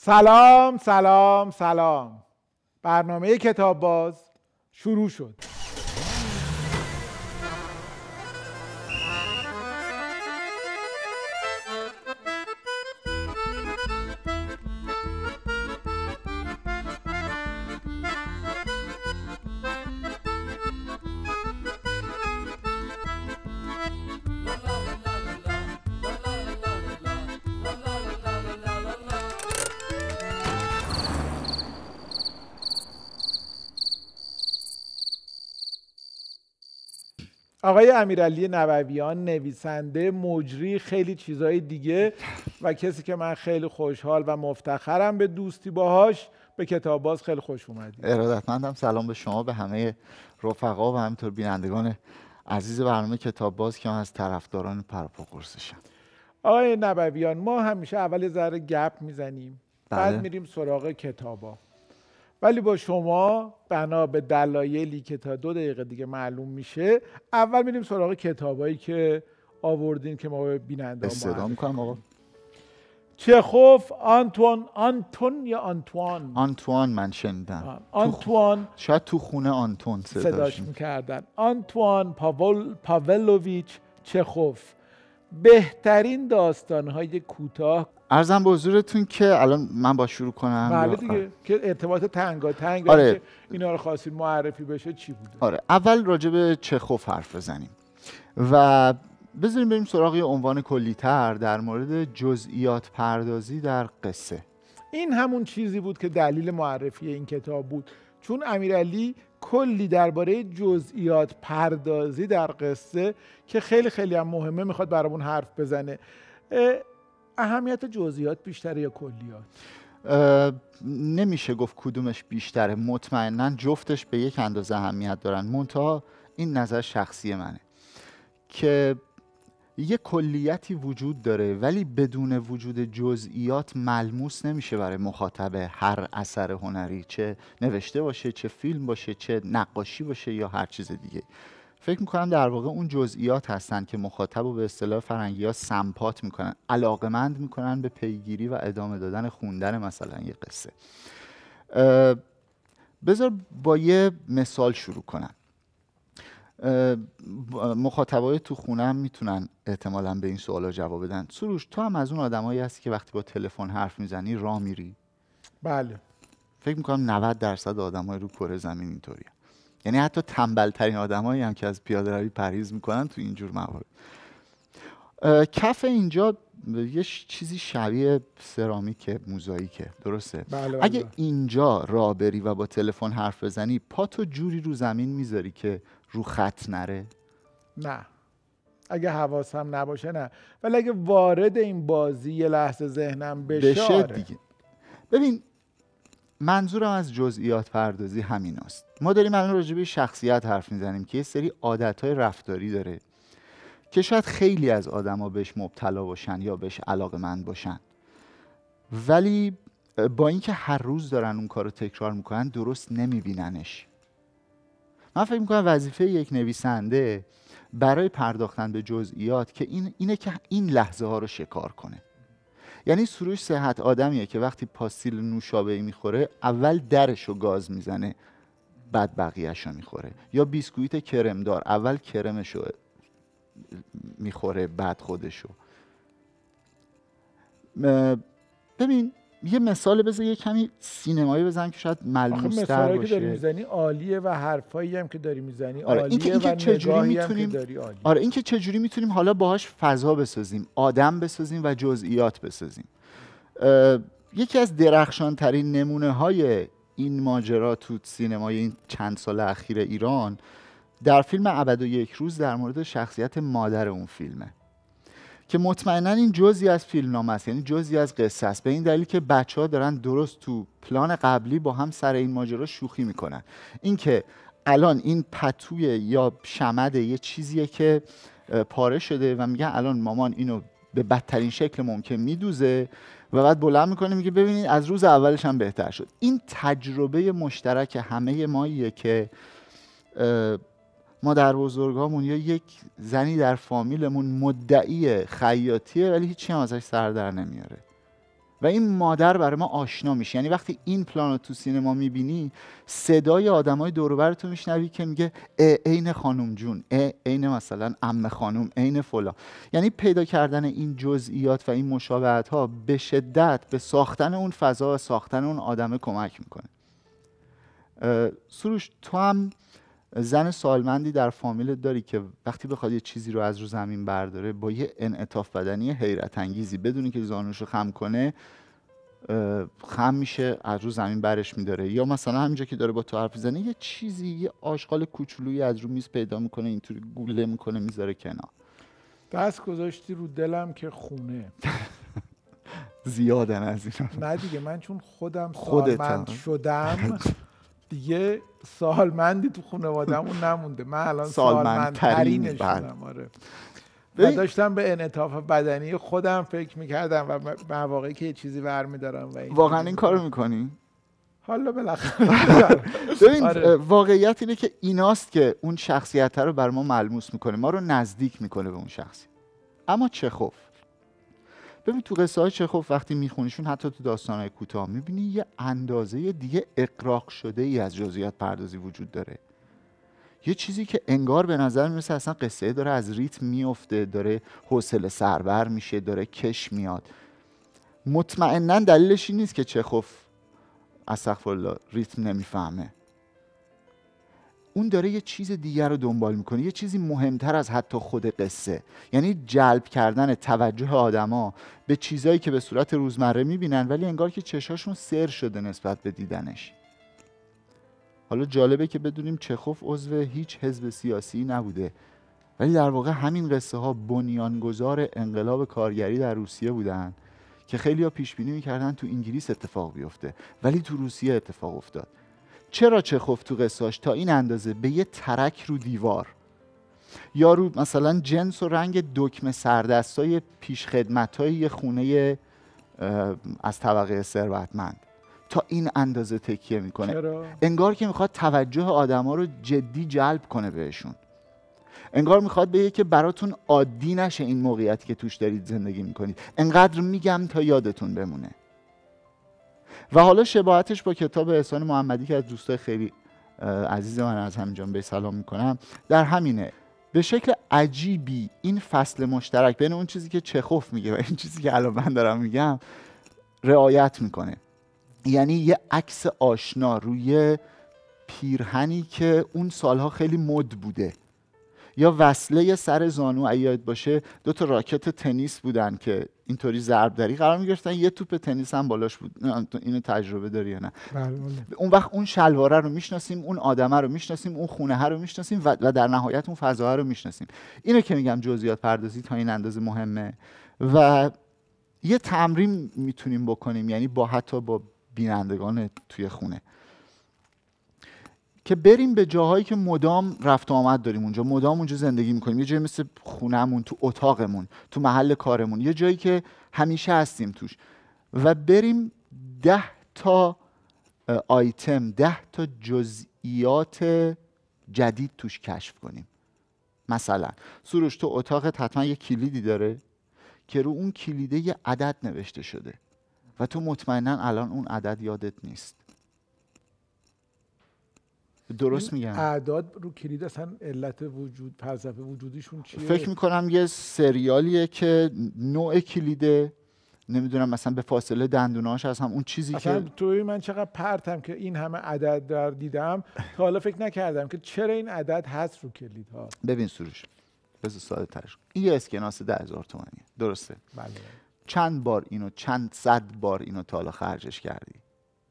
سلام سلام سلام برنامه کتاب باز شروع شد آقای امیرعلی نوویان نویسنده مجری خیلی چیزهای دیگه و کسی که من خیلی خوشحال و مفتخرم به دوستی باهاش به کتاب باز خیلی خوش اومدید ارادتمندم سلام به شما به همه رفقا و همینطور بینندگان عزیز برنامه کتاب باز که من از طرفداران پرپا آقای نبویان ما همیشه اول ذره گپ میزنیم بعد بله. میریم سراغ کتابا ولی با شما بنا به دلایلی که تا دو دقیقه دیگه معلوم میشه اول میریم سراغ کتابایی که آوردین که ما به بیننده استدام کنم آقا چخوف آنتون یا آنتوان آنتوان من شنیدم آنتوان تو شاید تو خونه آنتون صداش, صداش آنتوان پاول... پاولویچ چخوف بهترین داستان های کوتاه ارزم به حضورتون که الان من با شروع کنم بله دیگه آره. که ارتباط تنگا تنگ آره. اینا رو خواستید معرفی بشه چی بوده آره اول راجع به چخوف حرف بزنیم و بزنیم بریم سراغ یه عنوان کلیتر در مورد جزئیات پردازی در قصه این همون چیزی بود که دلیل معرفی این کتاب بود چون امیرعلی کلی درباره جزئیات پردازی در قصه که خیلی خیلی هم مهمه میخواد برامون حرف بزنه اهمیت جزئیات بیشتره یا کلیات نمیشه گفت کدومش بیشتره مطمئنا جفتش به یک اندازه اهمیت دارن منتها این نظر شخصی منه که یه کلیتی وجود داره ولی بدون وجود جزئیات ملموس نمیشه برای مخاطب هر اثر هنری چه نوشته باشه چه فیلم باشه چه نقاشی باشه یا هر چیز دیگه فکر میکنم در واقع اون جزئیات هستن که مخاطب و به اصطلاح فرنگی ها سمپات میکنن علاقمند میکنن به پیگیری و ادامه دادن خوندن مثلا یه قصه بذار با یه مثال شروع کنم مخاطبای تو خونه هم میتونن احتمالا به این سوالا جواب بدن سروش تو هم از اون آدمایی هستی که وقتی با تلفن حرف میزنی راه میری بله فکر میکنم 90 درصد آدمای رو کره زمین اینطوریه یعنی حتی تنبل ترین آدمایی هم که از پیاده روی پریز میکنن تو اینجور موارد کف اینجا یه چیزی شبیه سرامیک موزاییکه درسته بله, بله. اگه اینجا را بری و با تلفن حرف بزنی پاتو جوری رو زمین میذاری که رو خط نره نه اگه حواسم نباشه نه ولی اگه وارد این بازی یه لحظه ذهنم بشه, بشه آره. دیگه. ببین منظورم از جزئیات پردازی همین است ما داریم الان راجع شخصیت حرف میزنیم که یه سری عادتهای رفتاری داره که شاید خیلی از آدما بهش مبتلا باشن یا بهش علاق مند باشن ولی با اینکه هر روز دارن اون کار رو تکرار میکنن درست نمیبیننش من فکر میکنم وظیفه یک نویسنده برای پرداختن به جزئیات که این اینه که این لحظه ها رو شکار کنه یعنی سروش صحت آدمیه که وقتی پاستیل نوشابه ای میخوره اول درش رو گاز میزنه بعد بقیهش رو میخوره یا بیسکویت کرمدار اول کرمش رو میخوره بعد خودش رو ببین یه مثال بزن یه کمی سینمایی بزن که شاید ملموس تر مثالی که داری میزنی عالیه و حرفایی هم که داری میزنی آره این که, آره، این که چجوری میتونیم آره این که چجوری میتونیم حالا باهاش فضا بسازیم آدم بسازیم و جزئیات بسازیم یکی از درخشان ترین نمونه های این ماجرا تو سینمای این چند سال اخیر ایران در فیلم ابد و یک روز در مورد شخصیت مادر اون فیلمه که مطمئنا این جزی از فیلمنامه است یعنی جزی از قصه است به این دلیل که بچه ها دارن درست تو پلان قبلی با هم سر این ماجرا شوخی میکنن اینکه الان این پتوی یا شمده یه چیزیه که پاره شده و میگن الان مامان اینو به بدترین شکل ممکن میدوزه و بعد بلند میکنه میگه ببینید از روز اولش هم بهتر شد این تجربه مشترک همه ماییه که ما در بزرگامون یا یک زنی در فامیلمون مدعی خیاطیه ولی هیچی هم ازش سر در نمیاره و این مادر برای ما آشنا میشه یعنی وقتی این پلان رو تو سینما میبینی صدای آدمای دور تو میشنوی که میگه عین خانم جون عین مثلا ام خانم عین فلا یعنی پیدا کردن این جزئیات و این مشابهت ها به شدت به ساختن اون فضا و ساختن اون آدمه کمک میکنه سروش تو هم زن سالمندی در فامیل داری که وقتی بخواد یه چیزی رو از رو زمین برداره با یه انعطاف بدنی حیرت انگیزی بدونی که زانوش رو خم کنه خم میشه از رو زمین برش میداره یا مثلا همینجا که داره با تو حرف میزنه یه چیزی یه آشغال کوچولویی از رو میز پیدا میکنه اینطوری گوله میکنه میذاره کنار دست گذاشتی رو دلم که خونه زیادن از اینا نه دیگه من چون خودم سالمند شدم دیگه سالمندی تو خانوادهمون نمونده من الان شدم آره و داشتم به انعطاف بدنی خودم فکر میکردم و واقعی که یه چیزی برمیدارم و این واقعا این کارو میکنی؟ حالا بالاخره ببین آره. واقعیت اینه که ایناست که اون شخصیت رو بر ما ملموس میکنه ما رو نزدیک میکنه به اون شخصی اما چه خوف ببین تو قصه های چخوف خب وقتی میخونیشون حتی تو داستان های کوتاه میبینی یه اندازه دیگه اقراق شده ای از جزئیات پردازی وجود داره یه چیزی که انگار به نظر میرسه اصلا قصه داره از ریتم میفته داره حوصله سربر میشه داره کش میاد مطمئنا دلیلش این نیست که چخوف از الله ریتم نمیفهمه اون داره یه چیز دیگر رو دنبال میکنه یه چیزی مهمتر از حتی خود قصه یعنی جلب کردن توجه آدما به چیزایی که به صورت روزمره میبینن ولی انگار که چشاشون سر شده نسبت به دیدنش حالا جالبه که بدونیم چخوف عضو هیچ حزب سیاسی نبوده ولی در واقع همین قصه ها بنیانگذار انقلاب کارگری در روسیه بودن که خیلی ها پیش بینی میکردن تو انگلیس اتفاق بیفته ولی تو روسیه اتفاق افتاد چرا چخوف تو قصاش تا این اندازه به یه ترک رو دیوار یا رو مثلا جنس و رنگ دکمه سردستای خدمت های یه خونه از طبقه ثروتمند تا این اندازه تکیه میکنه انگار که میخواد توجه آدما رو جدی جلب کنه بهشون انگار میخواد یه که براتون عادی نشه این موقعیت که توش دارید زندگی میکنید انقدر میگم تا یادتون بمونه و حالا شباهتش با کتاب احسان محمدی که از دوستای خیلی عزیز من از همینجان به سلام میکنم در همینه به شکل عجیبی این فصل مشترک بین اون چیزی که چخوف میگه و این چیزی که الان من دارم میگم رعایت میکنه یعنی یه عکس آشنا روی پیرهنی که اون سالها خیلی مد بوده یا وصله سر زانو ایاد باشه دو تا راکت تنیس بودن که اینطوری ضربدری قرار میگرفتن یه توپ تنیس هم بالاش بود اینو تجربه داری یا نه بله، بله. اون وقت اون شلواره رو میشناسیم اون آدمه رو میشناسیم اون خونه رو میشناسیم و در نهایت اون فضاها رو میشناسیم اینو که میگم جزئیات پردازی تا این اندازه مهمه و یه تمرین میتونیم بکنیم یعنی با حتی با بینندگان توی خونه که بریم به جاهایی که مدام رفت و آمد داریم اونجا مدام اونجا زندگی میکنیم یه جایی مثل خونهمون تو اتاقمون تو محل کارمون یه جایی که همیشه هستیم توش و بریم ده تا آیتم ده تا جزئیات جدید توش کشف کنیم مثلا سروش تو اتاقت حتما یه کلیدی داره که رو اون کلیده یه عدد نوشته شده و تو مطمئنا الان اون عدد یادت نیست درست میگم اعداد رو کلید اصلا علت وجود فلسفه وجودیشون چیه فکر میکنم یه سریالیه که نوع کلیده نمیدونم مثلا به فاصله دندوناش از هم اون چیزی اصلا که توی من چقدر پرتم که این همه عدد در دیدم تا حالا فکر نکردم که چرا این عدد هست رو کلید ها ببین سروش بذار ساده ترش این یه اسکناس ده هزار تومنیه درسته بله. چند بار اینو چند صد بار اینو تا حالا خرجش کردی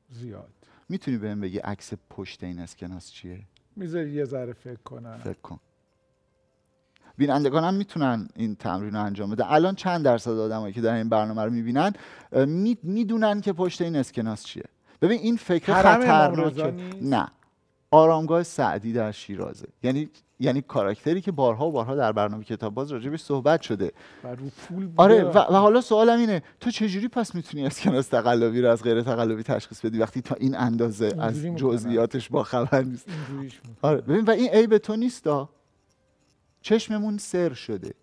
زیاد میتونی بهم بگی عکس پشت این اسکناس چیه میذاری یه ذره فکر کنم فکر کن بینندگان هم میتونن این تمرین رو انجام بدن الان چند درصد آدمایی که در این برنامه رو میبینن میدونن که پشت این اسکناس چیه ببین این فکر خطرناکه نه آرامگاه سعدی در شیرازه یعنی یعنی کاراکتری که بارها و بارها در برنامه کتاب باز راجبش صحبت شده و پول آره و, حالا سوالم اینه تو چجوری پس میتونی از کناس تقلبی رو از غیر تقلبی تشخیص بدی وقتی تا این اندازه از جزئیاتش با خبر نیست آره ببین و این عیب تو نیستا چشممون سر شده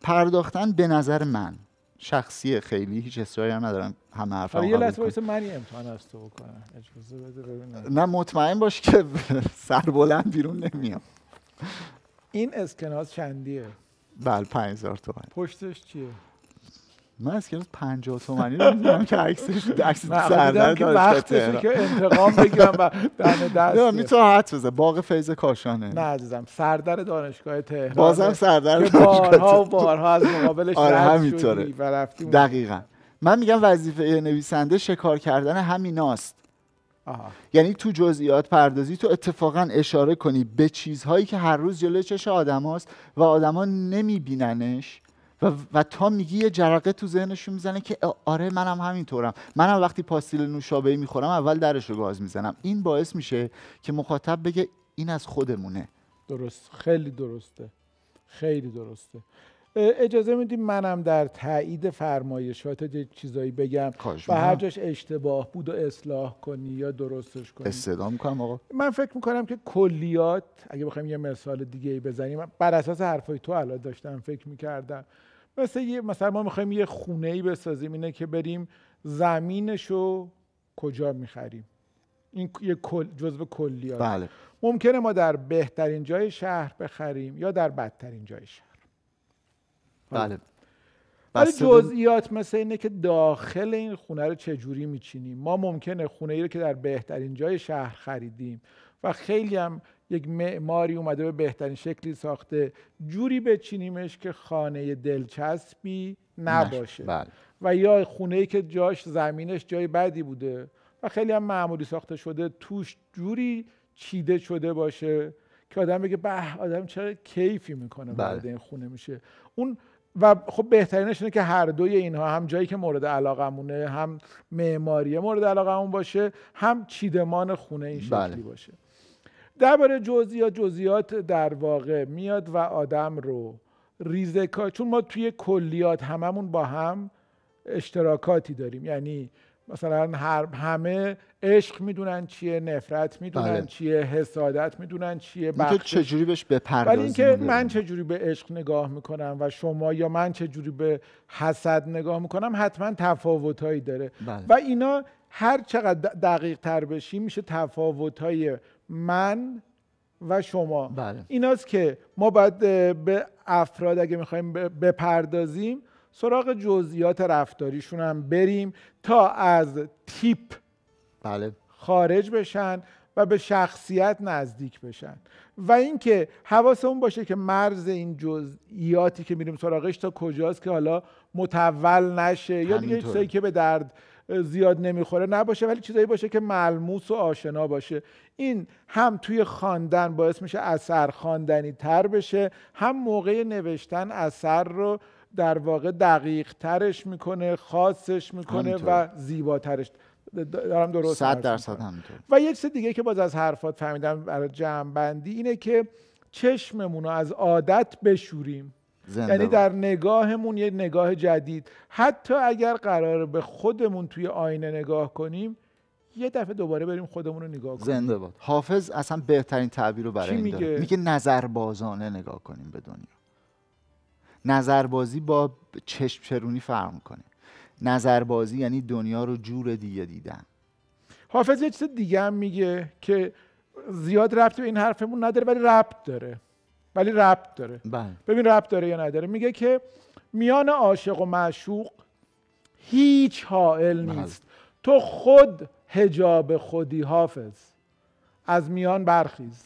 پرداختن به نظر من شخصیه خیلی هیچ استوری هم ندارم همه حرف هم آره، یه لحظه باید من امتحان از تو بکنم نه مطمئن باش که سر بلند بیرون نمیام این اسکناس چندیه بله 5000 تومن پشتش چیه من اسکناس 50 تومانی رو میدونم که عکسش عکس سردر که وقتشه که انتقام بگیرم و دم دست نه میتونه حد بزنم باغ فیض کاشانه نه عزیزم سردر دانشگاه تهران بازم سردر بارها و بارها از مقابلش آره همینطوره دقیقا من میگم وظیفه نویسنده شکار کردن همیناست آها. یعنی تو جزئیات پردازی تو اتفاقا اشاره کنی به چیزهایی که هر روز جلوی چش آدم و آدما نمیبیننش و, و تا میگی یه جرقه تو ذهنشون میزنه که آره منم همینطورم منم وقتی پاستیل نوشابه میخورم اول درش رو گاز میزنم این باعث میشه که مخاطب بگه این از خودمونه درست خیلی درسته خیلی درسته اجازه میدیم منم در تایید فرمایشات یه چیزایی بگم و هر جاش اشتباه بود و اصلاح کنی یا درستش کنی استدام میکنم آقا من فکر میکنم که کلیات اگه بخوایم یه مثال دیگه ای بزنیم بر اساس حرفای تو الان داشتم فکر میکردم مثل یه مثلا ما میخوایم یه خونه ای بسازیم اینه که بریم زمینش رو کجا میخریم این یه کل جزء بله. ممکنه ما در بهترین جای شهر بخریم یا در بدترین جای شهر بله ولی جزئیات مثل اینه که داخل این خونه رو چجوری میچینیم ما ممکنه خونه ای رو که در بهترین جای شهر خریدیم و خیلی هم یک معماری اومده به بهترین شکلی ساخته جوری بچینیمش که خانه دلچسبی نباشه بله. و یا خونه ای که جاش زمینش جای بدی بوده و خیلی هم معمولی ساخته شده توش جوری چیده شده باشه که آدم بگه به آدم چرا کیفی میکنه بله. وارد این خونه میشه اون و خب بهترینش اینه که هر دوی اینها هم جایی که مورد علاقمونه هم معماری مورد علاقمون باشه هم چیدمان خونه این بله. شکلی باشه درباره جزیا جزئیات در واقع میاد و آدم رو ریزکا چون ما توی کلیات هممون با هم اشتراکاتی داریم یعنی مثلا هر همه عشق میدونن چیه نفرت میدونن بله. چیه حسادت میدونن چیه بخت چجوری بهش بپردازیم ولی اینکه من چجوری به عشق نگاه میکنم و شما یا من چجوری به حسد نگاه میکنم حتما تفاوتهایی داره بله. و اینا هر چقدر دقیق تر بشی میشه تفاوت من و شما بله. ایناست که ما باید به افراد اگه میخوایم بپردازیم سراغ جزئیات رفتاریشون هم بریم تا از تیپ بله. خارج بشن و به شخصیت نزدیک بشن و اینکه حواسمون باشه که مرز این جزئیاتی که میریم سراغش تا کجاست که حالا متول نشه یا دیگه که به درد زیاد نمیخوره نباشه ولی چیزایی باشه که ملموس و آشنا باشه این هم توی خواندن باعث میشه اثر خواندنی تر بشه هم موقع نوشتن اثر رو در واقع دقیق ترش میکنه خاصش میکنه و زیباترش دارم درست صد درصد همینطور و یک چیز دیگه که باز از حرفات فهمیدم برای جمع بندی اینه که چشممون رو از عادت بشوریم یعنی در نگاهمون یه نگاه جدید حتی اگر قرار به خودمون توی آینه نگاه کنیم یه دفعه دوباره بریم خودمون رو نگاه کنیم زنده باد حافظ اصلا بهترین تعبیر رو برای این میگه؟ داره میگه نظربازانه نگاه کنیم به دنیا نظربازی با چشم چرونی فرق نظر نظربازی یعنی دنیا رو جور دیگه دیدن حافظ یه چیز دیگه هم میگه که زیاد ربط به این حرفمون نداره ولی ربط داره ولی ربط داره بله. ببین ربط داره یا نداره میگه که میان عاشق و معشوق هیچ حائل بله. نیست تو خود هجاب خودی حافظ از میان برخیز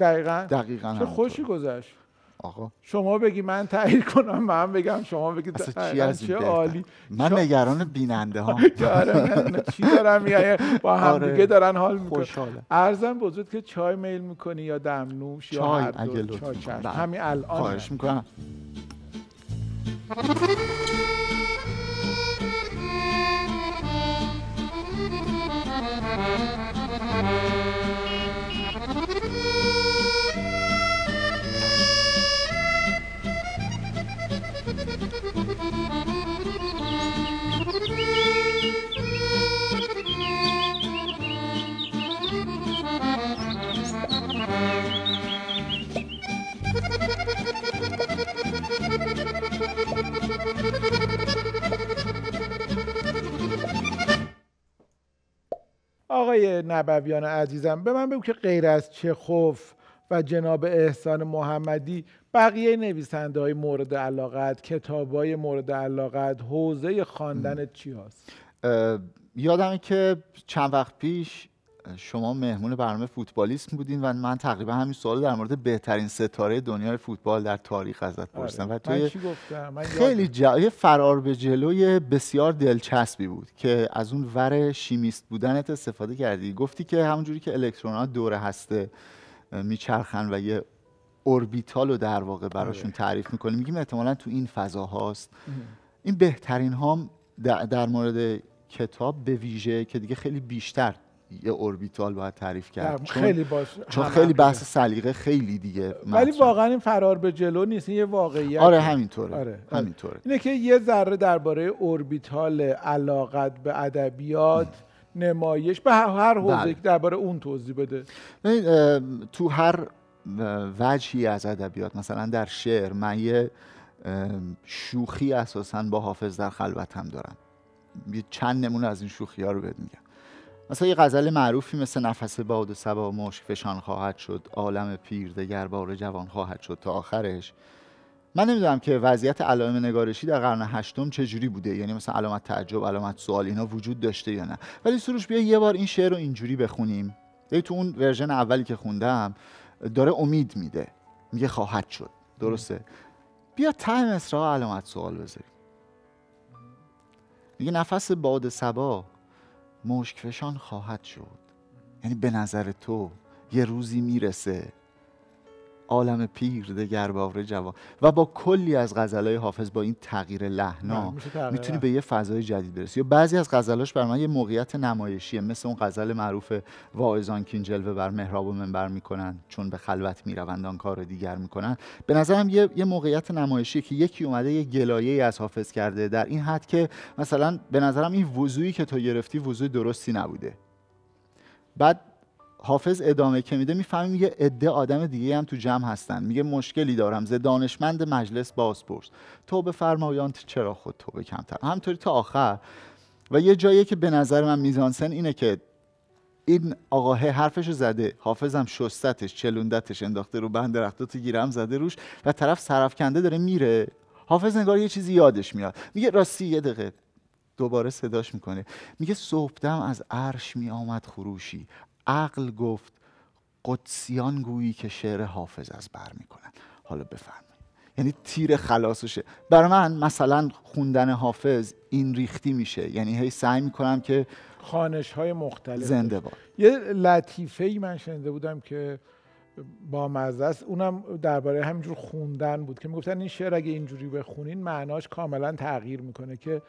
دقیقا دقیقا چه خوشی گذشت آقا شما بگی من تایید کنم من بگم شما بگی اصلا چی عالی من نگران بیننده ها آره چی دارم میگه با هم آره. دیگه دارن حال میکنن ارزم بزرگ که چای میل میکنی یا دمنوش یا هر دو چای بله. همین الان خواهش میکنم آقای نبویان عزیزم به من بگو که غیر از خوف و جناب احسان محمدی بقیه نویسنده های مورد علاقت کتاب های مورد علاقت حوزه خواندن چی هست؟ یادم که چند وقت پیش شما مهمون برنامه فوتبالیست بودین و من تقریبا همین سوال در مورد بهترین ستاره دنیای فوتبال در تاریخ ازت آره. پرسیدم و توی من خیلی فرار به جلوی بسیار دلچسبی بود که از اون ور شیمیست بودنت استفاده کردی گفتی که همونجوری که ها دور هسته میچرخن و یه اوربیتال رو در واقع براشون آره. تعریف میکنیم میگیم احتمالا تو این فضا هاست این بهترین هام در مورد کتاب به ویژه که دیگه خیلی بیشتر یه اوربیتال باید تعریف کرد چون خیلی بحث سلیقه خیلی دیگه ولی واقعا این فرار به جلو نیست این یه واقعیت آره همینطوره آره،, آره. همینطوره اینه که یه ذره درباره اوربیتال علاقت به ادبیات نمایش به هر حوزه بله. درباره اون توضیح بده تو هر وجهی از ادبیات مثلا در شعر من یه شوخی اساسا با حافظ در خلوتم دارم یه چند نمونه از این شوخی ها رو بهت میگم مثلا یه غزل معروفی مثل نفس باد و سبا مشک فشان خواهد شد عالم پیر بار جوان خواهد شد تا آخرش من نمیدونم که وضعیت علائم نگارشی در قرن هشتم چه جوری بوده یعنی مثلا علامت تعجب علامت سوال اینا وجود داشته یا نه ولی سروش بیا یه بار این شعر رو اینجوری بخونیم یعنی تو اون ورژن اولی که خوندم داره امید میده میگه خواهد شد درسته بیا ته مصرها علامت سوال بذاریم میگه نفس باد سبا مشکفشان خواهد شد یعنی به نظر تو یه روزی میرسه عالم پیر باور جوان و با کلی از غزلهای حافظ با این تغییر لحنا میتونی به یه فضای جدید برسی یا بعضی از غزلاش بر من یه موقعیت نمایشیه مثل اون غزل معروف واعظان کین جلوه بر محراب و منبر میکنن چون به خلوت میروند آن کار دیگر میکنن به نظرم یه, موقعیت نمایشیه که یکی اومده یه گلایه از حافظ کرده در این حد که مثلا به نظرم این وضوعی که تو گرفتی وضوع درستی نبوده بعد حافظ ادامه که میده میفهمیم یه عده آدم دیگه هم تو جمع هستن میگه مشکلی دارم ز دانشمند مجلس بازپرس به فرمایان چرا خود به کمتر همطوری تا آخر و یه جایی که به نظر من میزانسن اینه که این آقاه حرفشو زده حافظم شستتش چلوندتش انداخته رو بند درخت گیرم زده روش و طرف سرفکنده داره میره حافظ انگار یه چیزی یادش میاد میگه راستی یه دقیقه دوباره صداش میکنه میگه صبحدم از عرش می خروشی عقل گفت قدسیان گویی که شعر حافظ از بر میکنن حالا بفرمایید یعنی تیر خلاصشه بر من مثلا خوندن حافظ این ریختی میشه یعنی هی سعی میکنم که خانش های مختلف زنده باد یه لطیفه ای من شنیده بودم که با مزه است اونم درباره همینجور خوندن بود که میگفتن این شعر اگه اینجوری بخونین معناش کاملا تغییر میکنه که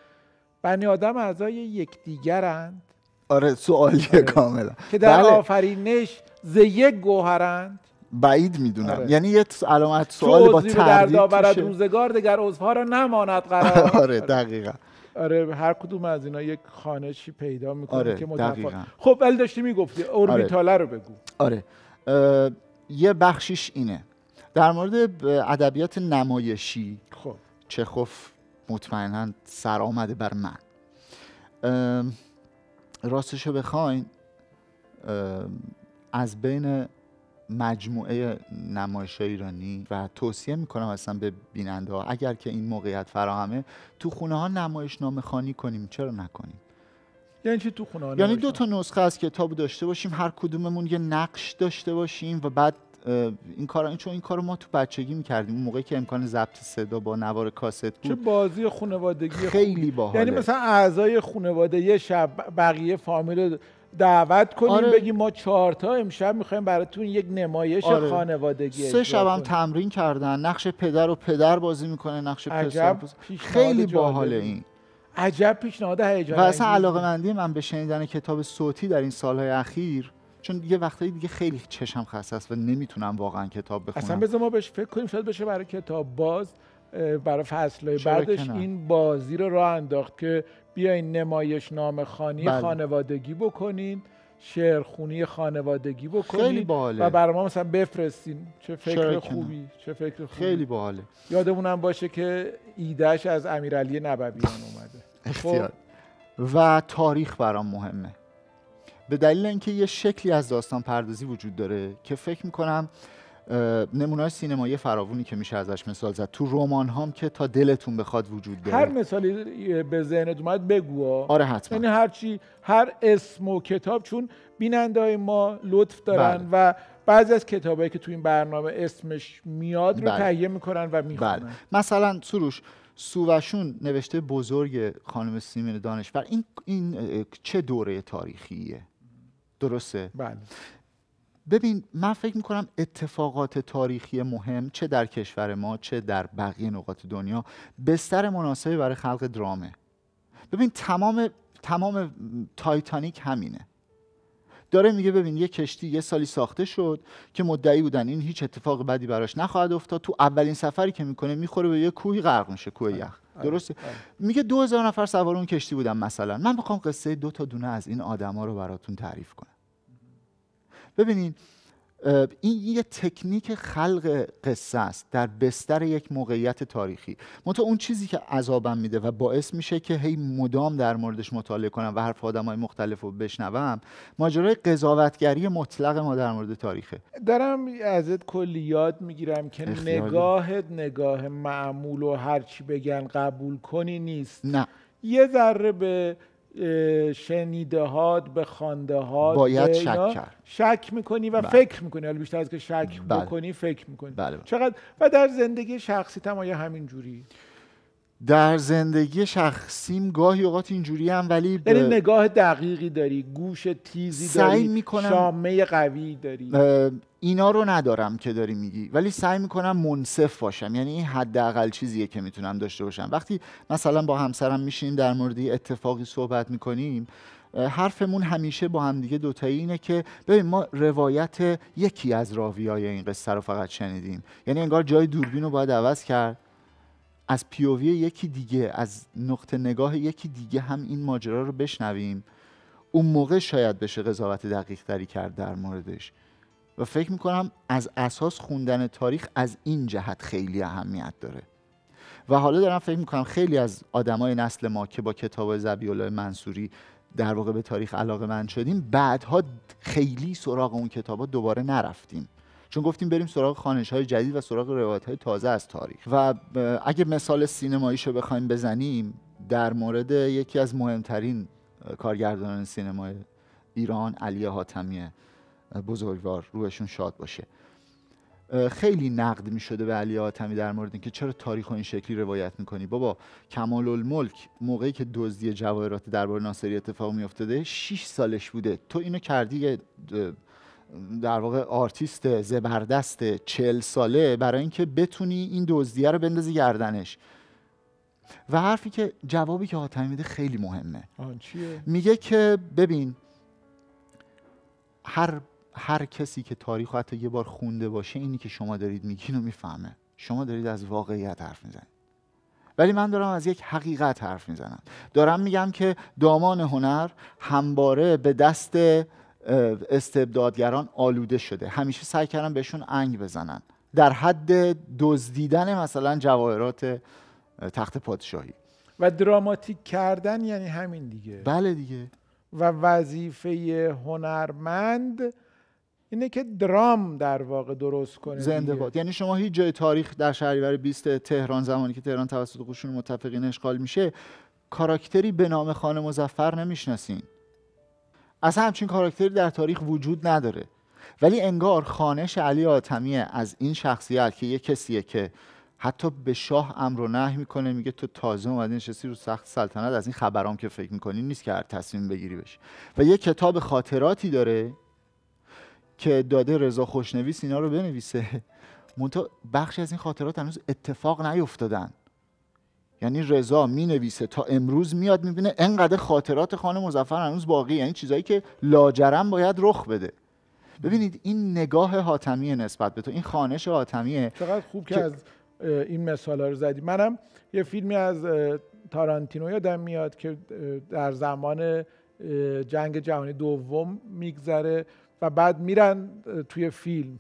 بنی آدم اعضای یکدیگرند آره سوالیه آره. کاملا که در بله. آفرینش ز یک گوهرند بعید میدونم آره. یعنی یه علامت سوال با تردید در روزگار دگر عضوها را نماند قرار آره دقیقا آره هر کدوم از اینا یک خانشی پیدا میکنه آره. که متفاوت خب ولی داشتی میگفتی اوربیتاله آره. رو بگو آره یه بخشیش اینه در مورد ادبیات نمایشی خب چخوف مطمئنا سر آمده بر من رو بخواین از بین مجموعه نمایش ایرانی و توصیه میکنم اصلا به بیننده ها اگر که این موقعیت فراهمه تو خونه ها نمایش نامه کنیم چرا نکنیم یعنی تو خونه یعنی دو تا نسخه از کتاب داشته باشیم هر کدوممون یه نقش داشته باشیم و بعد این کار این چون این کارو ما تو بچگی میکردیم اون موقعی که امکان ضبط صدا با نوار کاست بود چه بازی خانوادگی خیلی باحال یعنی مثلا اعضای خانواده یه شب بقیه فامیل دعوت کنیم آره. بگیم ما چهار تا امشب میخوایم براتون یک نمایش آره. خانوادگی سه شب هم تمرین کردن نقش پدر و پدر بازی میکنه نقش پسر خیلی باحال این عجب پیشنهاد هیجان و اصلا علاقه من به شنیدن کتاب صوتی در این سالهای اخیر چون یه وقتایی دیگه خیلی چشم خسته است و نمیتونم واقعا کتاب بخونم اصلا بذار ما بهش فکر کنیم شاید بشه برای کتاب باز برای فصلهای بعدش این بازی رو راه انداخت که بیاین نمایش نام خانی بله. خانوادگی بکنین شعرخونی خانوادگی بکنین خیلی و برای ما مثلا بفرستین چه فکر خوبی کنم. چه فکر خوبی خیلی باله یادمونم باشه که ایدهش از امیرعلی نبویان اومده خب. و تاریخ برام مهمه به دلیل اینکه یه شکلی از داستان پردازی وجود داره که فکر میکنم نمونه‌های سینمایی فراوونی که میشه ازش مثال زد تو رمان هم که تا دلتون بخواد وجود داره هر مثالی به ذهنت اومد بگو آره حتما یعنی هر چی هر اسم و کتاب چون بیننده ما لطف دارن بله. و بعضی از کتابایی که تو این برنامه اسمش میاد رو بله. تهیه میکنن و میخونن بله. مثلا سروش سووشون نوشته بزرگ خانم سیمین دانشور این, این چه دوره تاریخیه درسته بله ببین من فکر میکنم اتفاقات تاریخی مهم چه در کشور ما چه در بقیه نقاط دنیا بستر مناسبی برای خلق درامه ببین تمام تمام تایتانیک همینه داره میگه ببین یه کشتی یه سالی ساخته شد که مدعی بودن این هیچ اتفاق بدی براش نخواهد افتاد تو اولین سفری که میکنه میخوره به یه کوهی غرق میشه کوه یخ آره، درسته آره. میگه دو هزار نفر سوار اون کشتی بودن مثلا من میخوام قصه دو تا دونه از این آدما رو براتون تعریف کنم ببینید؟ این یه تکنیک خلق قصه است در بستر یک موقعیت تاریخی منتها اون چیزی که عذابم میده و باعث میشه که هی مدام در موردش مطالعه کنم و حرف آدم های مختلف رو بشنوم ماجرای قضاوتگری مطلق ما در مورد تاریخه دارم ازت کلی یاد میگیرم که نگاهت نگاه معمول و هرچی بگن قبول کنی نیست نه یه ذره به شنیده هات به خوانده باید شک کرد شک میکنی و بله. فکر میکنی حالا بیشتر از که شک بله. بکنی فکر میکنی بله، چقدر و در زندگی شخصی تم آیا همین جوری در زندگی شخصیم گاهی اوقات اینجوری هم ولی ب... یعنی نگاه دقیقی داری گوش تیزی داری سعی شامه قوی داری اینا رو ندارم که داری میگی ولی سعی میکنم منصف باشم یعنی این حداقل چیزیه که میتونم داشته باشم وقتی مثلا با همسرم میشیم در مورد اتفاقی صحبت میکنیم حرفمون همیشه با همدیگه دوتایی اینه که ببین ما روایت یکی از های این قصه رو فقط شنیدیم یعنی انگار جای دوربین رو باید عوض کرد از پیووی یکی دیگه از نقطه نگاه یکی دیگه هم این ماجرا رو بشنویم اون موقع شاید بشه قضاوت دقیق کرد در موردش و فکر میکنم از اساس خوندن تاریخ از این جهت خیلی اهمیت داره و حالا دارم فکر میکنم خیلی از آدمای نسل ما که با کتاب زبیولا منصوری در واقع به تاریخ علاقه من شدیم بعدها خیلی سراغ اون کتابا دوباره نرفتیم چون گفتیم بریم سراغ خانش های جدید و سراغ روایت های تازه از تاریخ و اگه مثال سینمایی رو بخوایم بزنیم در مورد یکی از مهمترین کارگردانان سینمای ایران علی حاتمیه بزرگوار روحشون شاد باشه خیلی نقد می شده به علی آتمی در مورد اینکه چرا تاریخ این شکلی روایت میکنی بابا کمال الملک موقعی که دزدی جواهرات درباره ناصری اتفاق می افتاده 6 سالش بوده تو اینو کردی در واقع آرتیست زبردست چل ساله برای اینکه بتونی این دزدیه رو بندازی گردنش و حرفی که جوابی که آتمی میده خیلی مهمه میگه که ببین هر هر کسی که تاریخ حتی یه بار خونده باشه اینی که شما دارید میگین و میفهمه شما دارید از واقعیت حرف میزنید ولی من دارم از یک حقیقت حرف میزنم دارم میگم که دامان هنر همباره به دست استبدادگران آلوده شده همیشه سعی کردم بهشون انگ بزنن در حد دزدیدن مثلا جواهرات تخت پادشاهی و دراماتیک کردن یعنی همین دیگه بله دیگه و وظیفه هنرمند اینه که درام در واقع درست کنه زنده یعنی شما هیچ جای تاریخ در شهریور 20 تهران زمانی که تهران توسط قشون متفقین اشغال میشه کاراکتری به نام خانم مزفر نمیشناسین اصلا همچین کاراکتری در تاریخ وجود نداره ولی انگار خانش علی آتمی از این شخصیت که یه کسیه که حتی به شاه امر و نهی میکنه میگه تو تازه اومدی نشستی رو سخت سلطنت از این خبرام که فکر میکنی نیست که هر تصمیم بگیری بشه و یه کتاب خاطراتی داره که داده رضا خوشنویس اینا رو بنویسه منتها بخشی از این خاطرات هنوز اتفاق نیفتادن یعنی رضا می نویسه تا امروز میاد میبینه انقدر خاطرات خانه مزفر هنوز باقی یعنی چیزایی که لاجرم باید رخ بده ببینید این نگاه حاتمیه نسبت به تو این خانش حاتمیه چقدر خوب که, از این مثال رو زدی منم یه فیلمی از تارانتینو یادم میاد که در زمان جنگ جهانی دوم میگذره و بعد میرن توی فیلم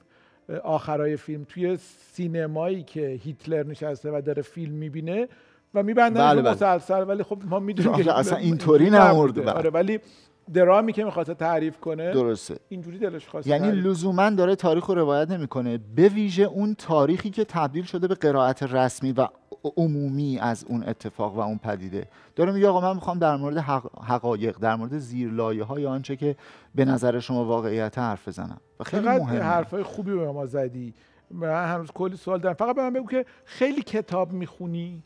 آخرای فیلم توی سینمایی که هیتلر نشسته و داره فیلم میبینه و میبندن بله،, بله مسلسل ولی خب ما میدونیم که اصلا اینطوری نمورده بله. آره ولی درامی که میخواسته تعریف کنه درسته اینجوری دلش خواسته یعنی لزوما داره تاریخ رو روایت نمیکنه به ویژه اون تاریخی که تبدیل شده به قرائت رسمی و عمومی از اون اتفاق و اون پدیده داره میگه آقا من میخوام در مورد حقایق در مورد زیرلایه های آنچه که به نظر شما واقعیت حرف بزنم و خیلی مهمه حرفای خوبی به ما زدی من هنوز کلی سوال دارم فقط به من بگو که خیلی کتاب میخونی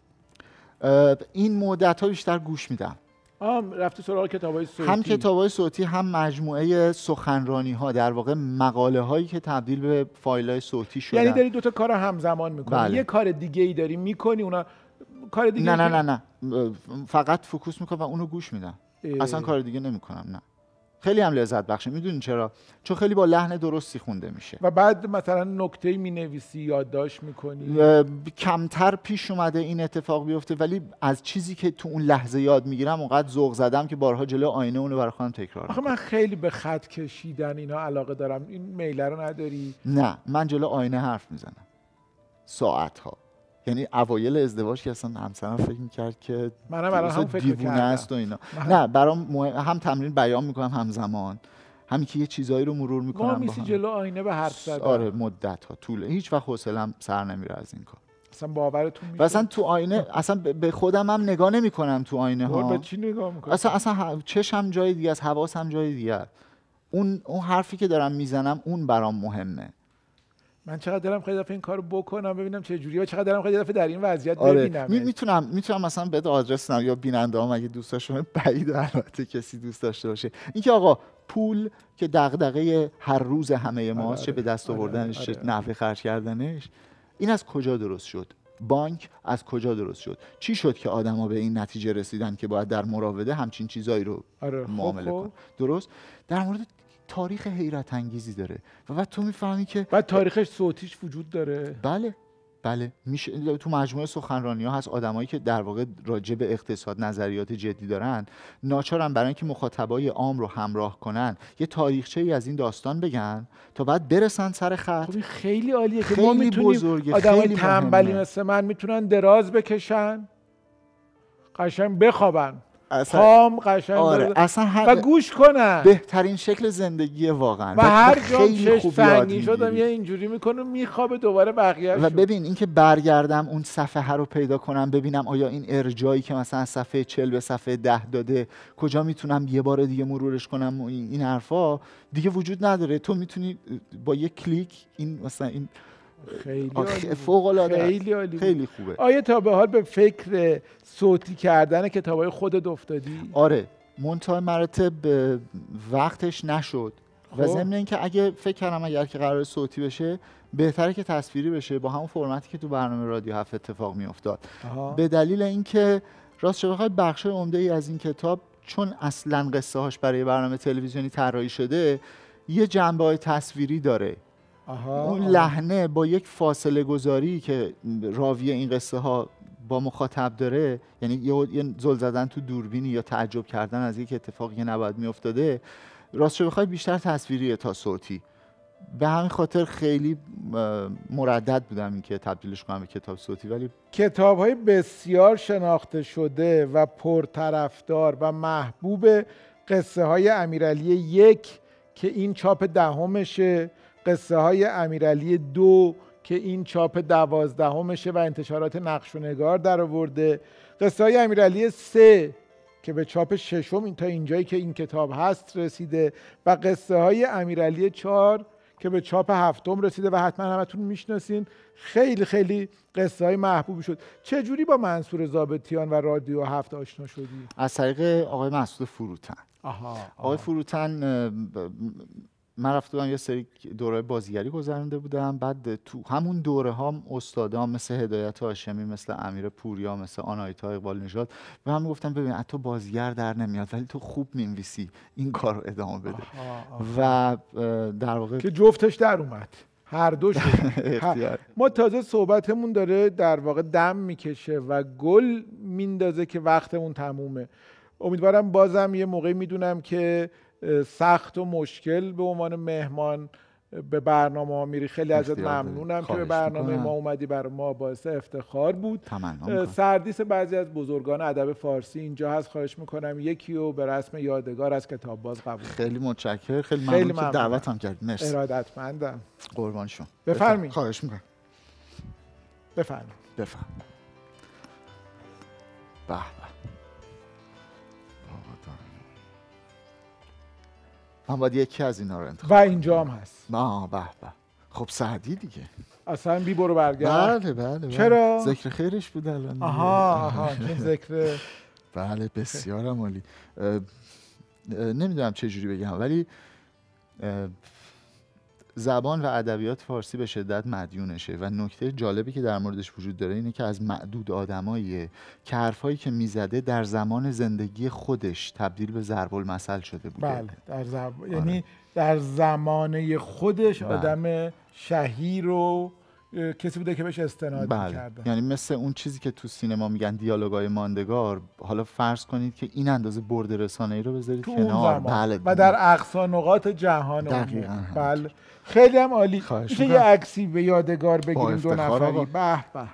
این مدت ها بیشتر گوش میدم هم رفته سراغ کتاب های صوتی هم کتاب های صوتی هم مجموعه سخنرانی ها در واقع مقاله هایی که تبدیل به فایل های صوتی شدن یعنی داری دوتا کار همزمان میکنی بله. یه کار دیگه ای داری میکنی اونا کار دیگه نه نه نه نه فقط فوکوس میکنم و اونو گوش میدم اصلا کار دیگه نمیکنم نه خیلی هم لذت بخشه میدونی چرا چون خیلی با لحن درستی خونده میشه و بعد مثلا نکته می نویسی یادداشت میکنی کمتر پیش اومده این اتفاق بیفته ولی از چیزی که تو اون لحظه یاد میگیرم اونقدر ذوق زدم که بارها جلو آینه اونو برای خودم تکرار آخه من خیلی به خط کشیدن اینا علاقه دارم این میل رو نداری نه من جلو آینه حرف میزنم ساعت ها یعنی اوایل ازدواج که اصلا همسرم فکر میکرد که منم برای هم فکر است و اینا نه برام هم تمرین بیان میکنم همزمان همین که یه چیزایی رو مرور میکنم ما میسی جلو آینه به حرف زدن آره مدت ها طول هیچ وقت حوصلم سر نمیره از این کار اصلا باورتون میشه اصلا تو آینه اصلا به خودم هم نگاه نمیکنم تو آینه ها به چی نگاه میکنم اصلا اصلا چشم جای دیگه از هم جای دیگه اون اون حرفی که دارم میزنم اون برام مهمه من چقدر دارم خیلی دفعه این کارو بکنم ببینم چه جوریه چقدر دارم خیلی دفعه در این وضعیت آره. ببینم میتونم میتونم مثلا بده آدرس نم یا بیننده ها اگه دوست داشته بعید البته کسی دوست داشته باشه اینکه آقا پول که دغدغه هر روز همه ما آره، چه به دست آره، آوردنش آره. چه نحوه خرج کردنش این از کجا درست شد بانک از کجا درست شد چی شد که آدما به این نتیجه رسیدن که باید در مراوده همچین چیزایی رو آره. خب، معامله خب. کن، درست در مورد تاریخ حیرت انگیزی داره و بعد تو میفهمی که بعد تاریخش صوتیش وجود داره بله بله میشه تو مجموعه سخنرانی ها هست آدمایی که در واقع راجع به اقتصاد نظریات جدی دارن ناچارن برای اینکه مخاطبای عام رو همراه کنن یه تاریخچه ای از این داستان بگن تا بعد برسن سر خط خب خیلی عالیه خیلی که ما میتونیم آدمای تنبلی مثل من میتونن دراز بکشن قشنگ بخوابن اصلا پام قشنگ آره. اصلا و گوش کنن بهترین شکل زندگی واقعا و هر جا فنگی شدم یه اینجوری میکنم میخوابه دوباره بقیه و ببین اینکه برگردم اون صفحه رو پیدا کنم ببینم آیا این ارجایی که مثلا صفحه چل به صفحه ده داده کجا میتونم یه بار دیگه مرورش کنم این حرفا دیگه وجود نداره تو میتونی با یه کلیک این مثلا این خیلی فوق خیلی, خیلی خوبه آیا تا به حال به فکر صوتی کردن کتابای خودت افتادی آره منتها مرتب وقتش نشد و خب. ضمن اینکه اگه فکر کردم اگر که قرار صوتی بشه بهتره که تصویری بشه با همون فرمتی که تو برنامه رادیو هفت اتفاق میافتاد به دلیل اینکه راست شبه بخش عمده ای از این کتاب چون اصلا قصه هاش برای برنامه تلویزیونی طراحی شده یه جنبه های تصویری داره اون لحنه با یک فاصله گذاری که راوی این قصه ها با مخاطب داره یعنی یه زل زدن تو دوربینی یا تعجب کردن از یک اتفاقی که نباید میافتاده راستش بخوای بیشتر تصویریه تا صوتی به همین خاطر خیلی مردد بودم اینکه تبدیلش کنم به کتاب صوتی ولی کتاب های بسیار شناخته شده و پرطرفدار و محبوب قصه های امیرعلی یک که این چاپ دهمشه ده قصه های امیرعلی دو که این چاپ دوازدهمشه و انتشارات نقش و نگار در آورده قصه های امیرعلی سه که به چاپ ششم این تا اینجایی که این کتاب هست رسیده و قصه های امیرعلی چهار که به چاپ هفتم رسیده و حتما همتون میشناسین خیلی خیلی قصه های محبوبی شد چه جوری با منصور زابطیان و رادیو هفت آشنا شدی از طریق آقای مسعود فروتن آها. آقای فروتن من رفته بودم یه سری دوره بازیگری گذرنده بودم بعد تو همون دوره ها استادام مثل هدایت هاشمی مثل امیر پوریا مثل آنایتا اقبال نژاد و هم گفتم ببین تو بازیگر در نمیاد ولی تو خوب مینویسی این کار رو ادامه بده و در واقع که جفتش در اومد هر دوش ما تازه صحبتمون داره در واقع دم میکشه و گل میندازه که وقتمون تمومه امیدوارم بازم یه موقعی میدونم که سخت و مشکل به عنوان مهمان به برنامه ها میری خیلی ازت ممنونم که به برنامه ما اومدی بر ما باعث افتخار بود سردیس بعضی از بزرگان ادب فارسی اینجا هست خواهش میکنم یکی رو به رسم یادگار از کتاب باز قبول خیلی متشکر خیلی ممنون, خیلی ممنون. که دعوتم کرد مرسی ارادتمندم قربان شما بفرمی خواهش میکنم بفرمایید بفرمایید بفرم. من باید یکی از اینا رو انتخاب و اینجام هست نه به به خب سعدی دیگه اصلا بی برو برگرد بله بله, بله. چرا ذکر خیرش بود الان آها آها ذکر بله بسیار عالی نمیدونم چه جوری بگم ولی زبان و ادبیات فارسی به شدت مدیونشه و نکته جالبی که در موردش وجود داره اینه که از معدود آدمایی که حرفایی که میزده در زمان زندگی خودش تبدیل به ضرب المثل شده بوده بله در آره. یعنی در زمانه خودش بله. آدم شهیر و کسی بوده که بهش استناد بله. کردن. یعنی مثل اون چیزی که تو سینما میگن دیالوگای ماندگار حالا فرض کنید که این اندازه برد رسانه ای رو بذارید تو کنار بله و در اقصا نقاط جهان دقیقاً بله خیلی هم عالی میشه یه عکسی به یادگار بگیریم دو نفری به به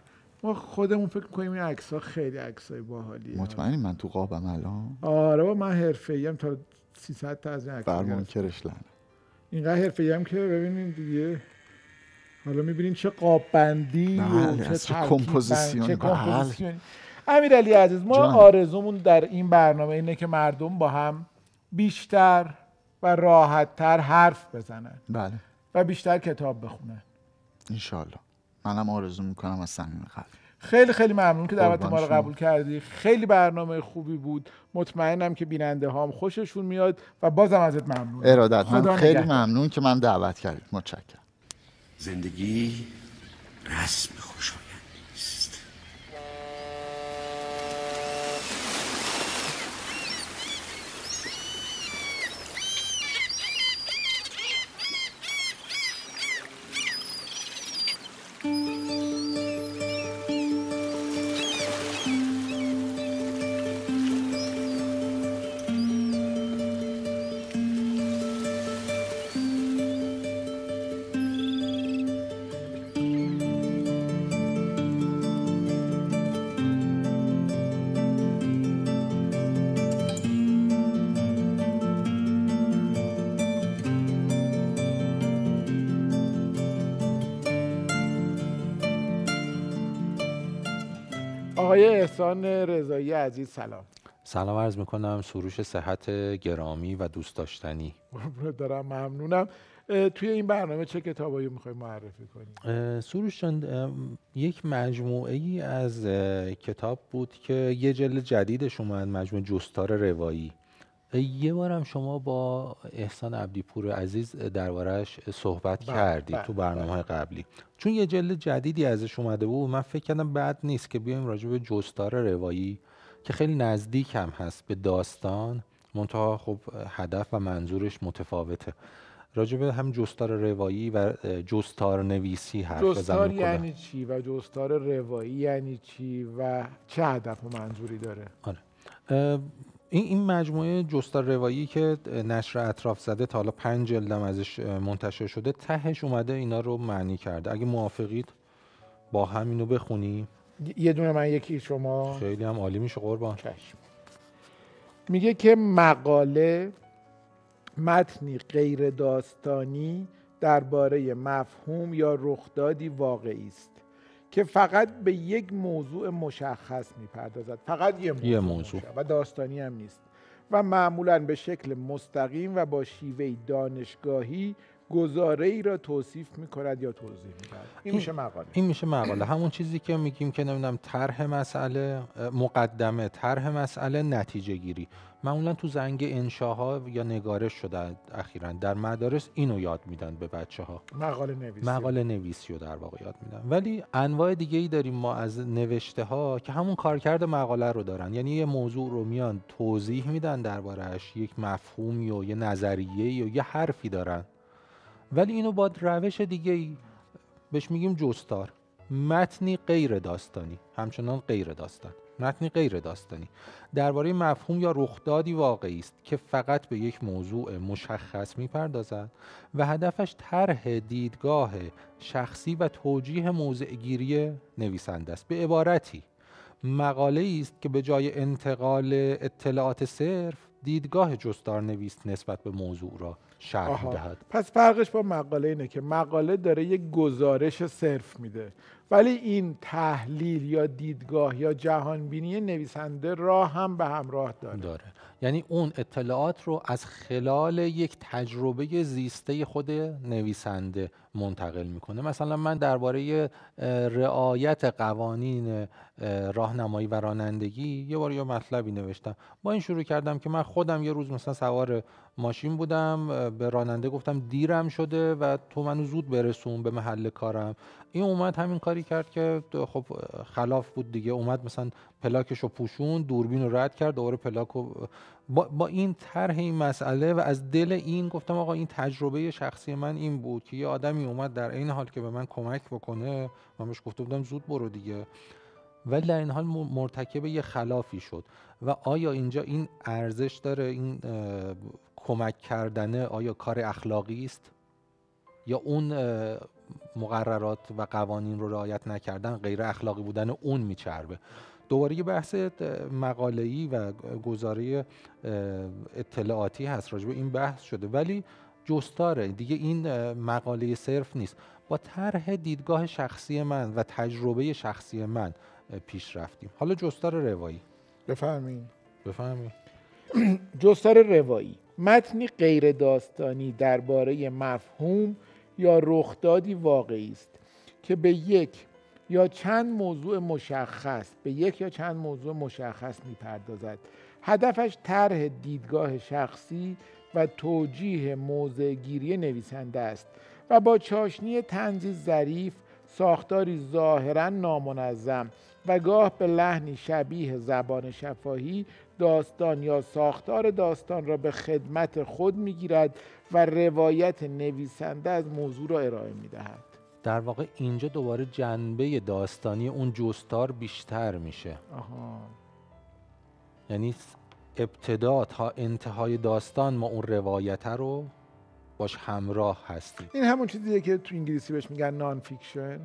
ما خودمون فکر کنیم این عکس ها خیلی های باحالی مطمئنی من تو قابم الان آره با من ایم تا 300 تا از این عکس برمون کرش که ببینید دیگه حالا میبینین چه قابندی بندی و بله، چه, چه کمپوزیسیون امیر بله. امیرعلی عزیز ما جان. آرزومون در این برنامه اینه که مردم با هم بیشتر و راحتتر حرف بزنن بله و بیشتر کتاب بخونن انشالله منم آرزو میکنم از صمیم قلب خیلی خیلی ممنون که دعوت ما رو قبول کردی خیلی برنامه خوبی بود مطمئنم که بیننده هام خوششون میاد و بازم ازت ممنون ارادت خیلی ممنون که من دعوت کردید متشکرم زندگی رسم خوشایند رضایی عزیز سلام سلام عرض میکنم سروش صحت گرامی و دوست داشتنی دارم ممنونم توی این برنامه چه کتابایی میخوای معرفی کنیم؟ سروش جان یک مجموعه ای از کتاب بود که یه جلد جدیدش اومد مجموعه جستار روایی یه بارم شما با احسان عبدیپور عزیز دربارهش صحبت کردید بله، کردی بله، تو برنامه بله. قبلی چون یه جلد جدیدی ازش اومده بود من فکر کردم بد نیست که بیایم راجع به جستار روایی که خیلی نزدیک هم هست به داستان منتها خب هدف و منظورش متفاوته راجع به هم جستار روایی و جستار نویسی حرف جستار یعنی چی و جستار روایی یعنی چی و چه هدف و منظوری داره آره این این مجموعه جستار روایی که نشر اطراف زده تا حالا پنج جلدم ازش منتشر شده تهش اومده اینا رو معنی کرده اگه موافقید با همینو بخونی یه دونه من یکی شما خیلی هم عالی میشه قربان چشم. میگه که مقاله متنی غیر داستانی درباره مفهوم یا رخدادی واقعی است که فقط به یک موضوع مشخص میپردازد فقط یه موضوع, و داستانی هم نیست و معمولا به شکل مستقیم و با شیوه دانشگاهی گزاره ای را توصیف می کند یا توضیح می این, میشه مقاله این میشه مقاله همون چیزی که میگیم که نمیدونم طرح مسئله مقدمه طرح مسئله نتیجه گیری معمولا تو زنگ انشاها یا نگارش شده اخیرا در مدارس اینو یاد میدن به بچه ها مقاله نویسی مقاله نویسی رو در واقع یاد میدن ولی انواع دیگه ای داریم ما از نوشته ها که همون کارکرد مقاله رو دارن یعنی یه موضوع رو میان توضیح میدن دربارهش یک مفهومی و یه نظریه یا یه حرفی دارن ولی اینو با روش دیگه ای بهش میگیم جستار متنی غیر داستانی همچنان غیر داستان متنی غیر داستانی درباره مفهوم یا رخدادی واقعی است که فقط به یک موضوع مشخص میپردازد و هدفش طرح دیدگاه شخصی و توجیه موضعگیری نویسنده است به عبارتی مقاله است که به جای انتقال اطلاعات صرف دیدگاه جستار نویس نسبت به موضوع را شرح دهد پس فرقش با مقاله اینه که مقاله داره یک گزارش صرف میده ولی این تحلیل یا دیدگاه یا جهانبینی نویسنده را هم به همراه داره. داره یعنی اون اطلاعات رو از خلال یک تجربه زیسته خود نویسنده منتقل میکنه مثلا من درباره رعایت قوانین راهنمایی و رانندگی یه بار یه مطلبی نوشتم با این شروع کردم که من خودم یه روز مثلا سوار ماشین بودم به راننده گفتم دیرم شده و تو منو زود برسون به محل کارم این اومد همین کاری کرد که خب خلاف بود دیگه اومد مثلا پلاکش رو پوشون دوربین رو رد کرد دوباره پلاک رو با, این طرح این مسئله و از دل این گفتم آقا این تجربه شخصی من این بود که یه آدمی اومد در این حال که به من کمک بکنه من بهش گفته بودم زود برو دیگه ولی در این حال مرتکب یه خلافی شد و آیا اینجا این ارزش داره این کمک کردنه آیا کار اخلاقی است یا اون مقررات و قوانین رو رعایت نکردن غیر اخلاقی بودن اون میچربه دوباره یه بحث مقاله‌ای و گزاره اطلاعاتی هست به این بحث شده ولی جستاره دیگه این مقاله صرف نیست با طرح دیدگاه شخصی من و تجربه شخصی من پیش رفتیم حالا جستار روایی بفهمین بفهمین جستار روایی متنی غیر داستانی درباره مفهوم یا رخدادی واقعی است که به یک یا چند موضوع مشخص به یک یا چند موضوع مشخص میپردازد هدفش طرح دیدگاه شخصی و توجیه گیری نویسنده است و با چاشنی تنزی ظریف ساختاری ظاهرا نامنظم و گاه به لحنی شبیه زبان شفاهی داستان یا ساختار داستان را به خدمت خود میگیرد و روایت نویسنده از موضوع را ارائه میدهد در واقع اینجا دوباره جنبه داستانی اون جستار بیشتر میشه آها. یعنی ابتدا تا انتهای داستان ما اون روایت رو باش همراه هستیم این همون چیزیه که تو انگلیسی بهش میگن نان فیکشن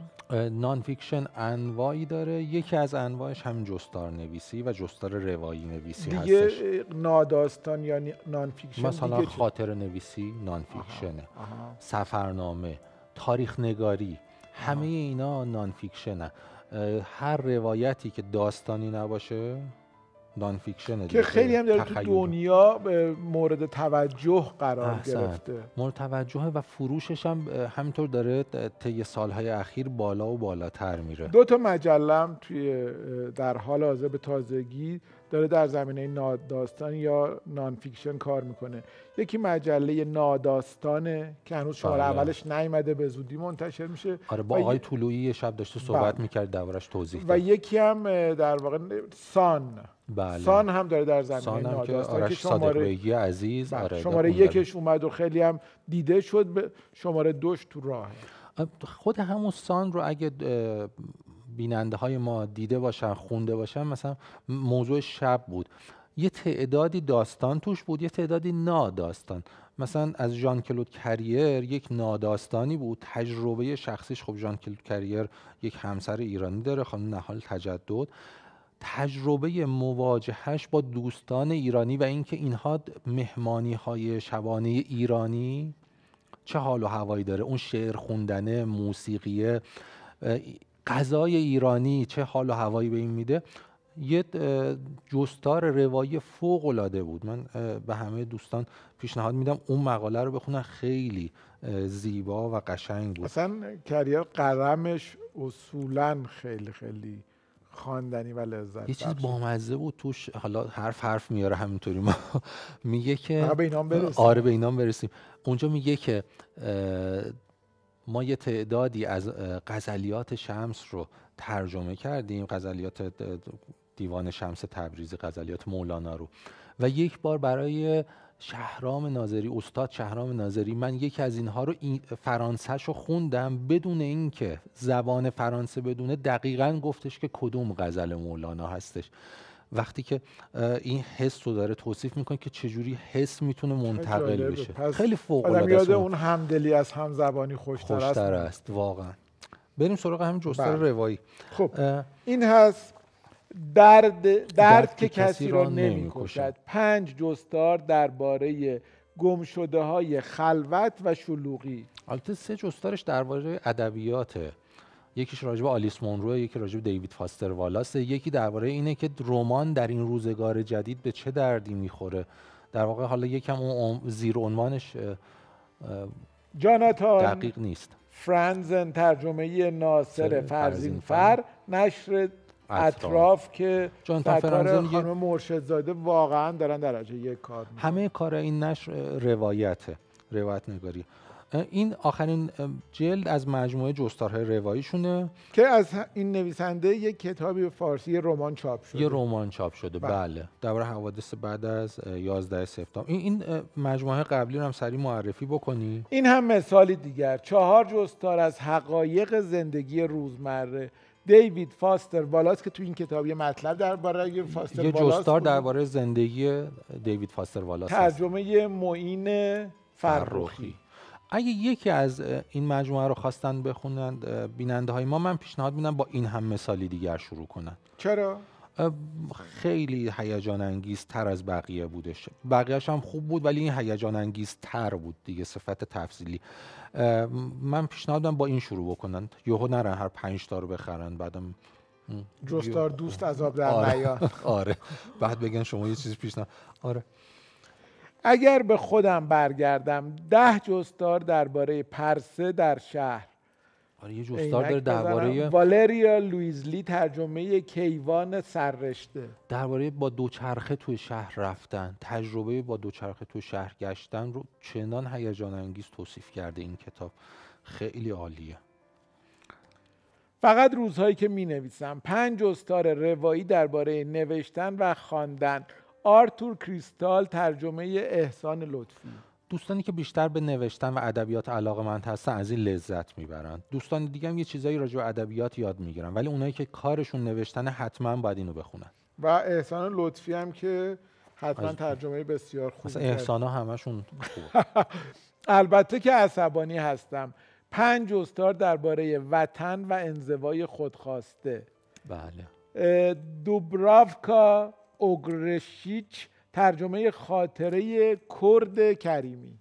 نان فیکشن انواعی داره یکی از انواعش هم جستار نویسی و جستار روایی نویسی دیگه هستش ناداستان یا نان فیکشن مثلا خاطر نویسی نان فیکشنه سفرنامه تاریخ نگاری همه اینا نانفیکشن فیکشنه هر روایتی که داستانی نباشه نان فیکشنه که خیلی هم داره تو دنیا مورد توجه قرار احسن. گرفته مورد توجه و فروشش هم همینطور داره طی سالهای اخیر بالا و بالاتر میره دو تا مجلم توی در حال حاضر به تازگی داره در زمینه ناداستان یا نانفیکشن کار میکنه یکی مجله ناداستانه که هنوز شماره بله. اولش نیامده به زودی منتشر میشه آره با آقای طلویی یه شب داشته صحبت بله. میکرد دربارش توضیح و یکی هم در واقع سان بله. سان هم داره در زمینه سان که آرش شماره... عزیز بله، آره شماره یکش اومد و خیلی هم دیده شد شماره دوش تو راه خود همون سان رو اگه بیننده های ما دیده باشن خونده باشن مثلا موضوع شب بود یه تعدادی داستان توش بود یه تعدادی ناداستان مثلا از ژان کلود کریر یک ناداستانی بود تجربه شخصیش خب ژان کلود کریر یک همسر ایرانی داره خانم نهال تجدد تجربه مواجهش با دوستان ایرانی و اینکه اینها مهمانی های شبانه ایرانی چه حال و هوایی داره اون شعر خوندنه موسیقیه غذای ایرانی چه حال و هوایی به این میده یه جستار روایی فوق العاده بود من به همه دوستان پیشنهاد میدم اون مقاله رو بخونن خیلی زیبا و قشنگ بود اصلا کریر قرمش اصولا خیلی خیلی خواندنی و لذت یه چیز بامزه بود توش حالا حرف حرف میاره همینطوری ما میگه که آره، به آره به اینام برسیم اونجا میگه که ما یه تعدادی از غزلیات شمس رو ترجمه کردیم غزلیات دیوان شمس تبریزی غزلیات مولانا رو و یک بار برای شهرام ناظری استاد شهرام ناظری من یکی از اینها رو این رو خوندم بدون اینکه زبان فرانسه بدونه دقیقا گفتش که کدوم غزل مولانا هستش وقتی که این حس رو داره توصیف میکنه که چجوری حس میتونه منتقل بشه خیلی فوق العاده اون همدلی از همزبانی خوشتر, خوشتر است, است واقعا بریم سراغ همین جستار بله. روایی خب این هست درد, درد, که کسی را نمیکشد پنج جستار درباره گم شده های خلوت و شلوغی البته سه جستارش درباره ادبیاته یکیش راجب آلیس مونرو یکی راجب دیوید فاستر والاس یکی درباره اینه که رمان در این روزگار جدید به چه دردی میخوره در واقع حالا یکم اون زیر عنوانش جاناتان دقیق نیست فرانزن ترجمه ناصر فر نشر اطراف که سرکار خانم مرشدزاده واقعا دارن درجه یک کار همه کار این نشر روایته روایت نگاری این آخرین جلد از مجموعه جستارهای رواییشونه که از این نویسنده یک کتابی فارسی رمان چاپ شده یه رمان چاپ شده بله, بله. درباره حوادث بعد از 11 سپتامبر این این مجموعه قبلی رو هم سریع معرفی بکنی این هم مثالی دیگر چهار جستار از حقایق زندگی روزمره دیوید فاستر والاس که تو این کتاب یه مطلب درباره فاستر یه جستار درباره زندگی دیوید فاستر والاس ترجمه معین فرخی اگه یکی از این مجموعه رو خواستن بخونند بیننده های ما من پیشنهاد میدم با این هم مثالی دیگر شروع کنن چرا خیلی هیجان انگیز تر از بقیه بودش بقیهش هم خوب بود ولی این هیجان انگیز تر بود دیگه صفت تفضیلی من پیشنهادم با این شروع بکنن یهو نرن هر پنج تا رو بخرن بعدم جستار دوست عذاب در آره. آره بعد بگن شما یه چیزی پیشنهاد آره اگر به خودم برگردم ده جستار درباره پرسه در شهر آره یه جستار داره درباره والریا لویزلی ترجمه کیوان سررشته درباره با دوچرخه توی شهر رفتن تجربه با دوچرخه توی شهر گشتن رو چنان هیجان انگیز توصیف کرده این کتاب خیلی عالیه فقط روزهایی که می نویسم پنج استار روایی درباره نوشتن و خواندن آرتور کریستال ترجمه احسان لطفی دوستانی که بیشتر به نوشتن و ادبیات علاقه من هستن از این لذت میبرن دوستان دیگه هم یه چیزایی راجع به ادبیات یاد میگیرن ولی اونایی که کارشون نوشتن حتما باید اینو بخونن و احسان لطفی هم که حتما ترجمه بسیار خوبه مثلا احسانا همشون خوب البته که عصبانی هستم پنج استار درباره وطن و انزوای خودخواسته بله دوبراوکا اوگرشیچ ترجمه خاطره کرد کریمی